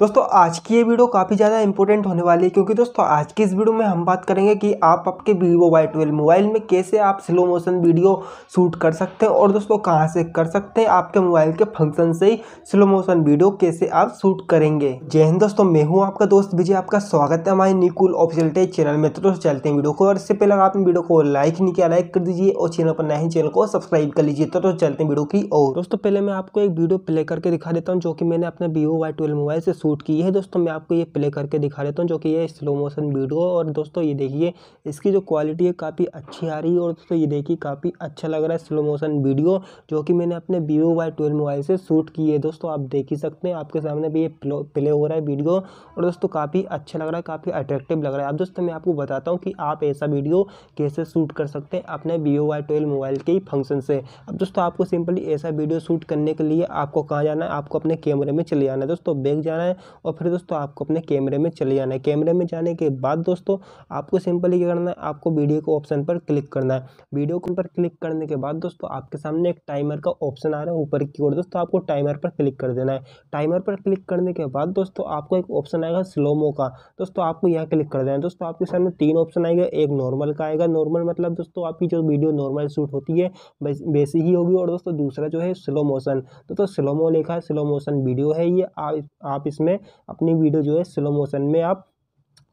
दोस्तों आज की ये वीडियो काफ़ी ज़्यादा इंपॉर्टेंट होने वाली है क्योंकि दोस्तों आज की इस वीडियो में हम बात करेंगे कि आप आपके वीवो वाई ट्वेल्व मोबाइल में कैसे आप स्लो मोशन वीडियो शूट कर सकते हैं और दोस्तों कहाँ से कर सकते हैं आपके मोबाइल के फंक्शन से ही स्लो मोशन वीडियो कैसे आप शूट करेंगे जय हिंद दोस्तों मैं हूँ आपका दोस्त विजय आपका स्वागत है हमारे निकुल ऑफिशियल टेज चैनल में तो दोस्तों चलते हैं वीडियो को और इससे पहले आपने वीडियो को लाइक नहीं किया लाइक कर दीजिए और चैनल पर नए चैनल को सब्सक्राइब कर लीजिए तो चलते हैं वीडियो की और दोस्तों पहले मैं आपको एक वीडियो प्ले करके दिखा देता हूँ जो कि मैंने अपने वीवो वाई मोबाइल से शूट की है दोस्तों मैं आपको ये प्ले करके दिखा देता हूँ जो कि ये स्लो मोशन वीडियो और दोस्तों ये देखिए इसकी जो क्वालिटी है काफ़ी अच्छी आ रही है और दोस्तों ये देखिए काफ़ी अच्छा लग रहा है स्लो मोशन वीडियो जो कि मैंने अपने वीवो वाई ट्वेल्व मोबाइल से शूट की है दोस्तों आप देख ही सकते हैं आपके सामने भी ये प्ले हो रहा है वीडियो और दोस्तों काफ़ी अच्छा लग रहा है काफ़ी अट्रैक्टिव लग रहा है अब दोस्तों मैं आपको बताता हूँ कि आप ऐसा वीडियो कैसे शूट कर सकते हैं अपने वीवो वाई ट्वेल्व मोबाइल के ही फंक्शन से अब दोस्तों आपको सिंपली ऐसा वीडियो शूट करने के लिए आपको कहाँ जाना है आपको अपने कैमरे में चले जाना है दोस्तों बैग जाना है और फिर दोस्तों आपको अपने कैमरे में चले जाना है कैमरे में जाने के बाद दोस्तों आपको सिंपली क्या करना है आपको वीडियो को ऑप्शन पर क्लिक करना है वीडियो पर क्लिक करने के बाद दोस्तों आपके सामने एक टाइमर का ऑप्शन आ रहा है ऊपर की ओर दोस्तों आपको टाइमर पर क्लिक कर देना है टाइमर पर क्लिक करने के बाद दोस्तों आपको एक ऑप्शन आएगा स्लोमो का दोस्तों आपको यहाँ क्लिक कर देना है दोस्तों आपके सामने तीन ऑप्शन आएगा एक नॉर्मल का आएगा नॉर्मल मतलब दोस्तों आपकी जो वीडियो नॉर्मल शूट होती है वैसी ही होगी और दोस्तों दूसरा जो है स्लो मोशन दोस्तों तो स्लो मो लिखा है स्लो मोशन वीडियो है ये आप आप इसमें में अपनी वीडियो जो है स्लो मोशन में आप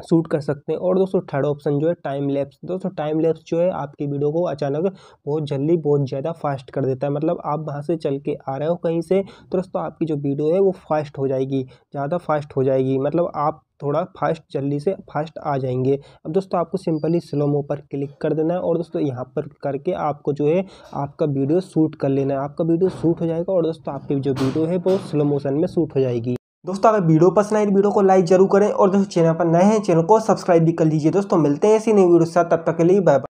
शूट कर सकते हैं और दोस्तों थर्ड ऑप्शन जो है टाइम लैप्स दोस्तों टाइम लैप्स जो है आपकी वीडियो को अचानक बहुत जल्दी बहुत ज़्यादा फास्ट कर देता है मतलब आप वहाँ से चल के आ रहे हो कहीं से तो दोस्तों आपकी जो वीडियो है वो फास्ट हो जाएगी ज़्यादा फास्ट हो जाएगी मतलब आप थोड़ा फास्ट जल्दी से फास्ट आ जाएंगे अब दोस्तों आपको सिंपली स्लोमो पर क्लिक कर देना है और दोस्तों यहाँ पर करके आपको जो है आपका वीडियो शूट कर लेना है आपका वीडियो शूट हो जाएगा और दोस्तों आपकी जो वीडियो है वो स्लो मोशन में शूट हो जाएगी दोस्तों अगर वीडियो पसंद आए तो वीडियो को लाइक जरूर करें और दोस्तों चैनल पर नए हैं चैनल को सब्सक्राइब भी कर लीजिए दोस्तों मिलते हैं ऐसी नई वीडियो के साथ तब तक के लिए बाय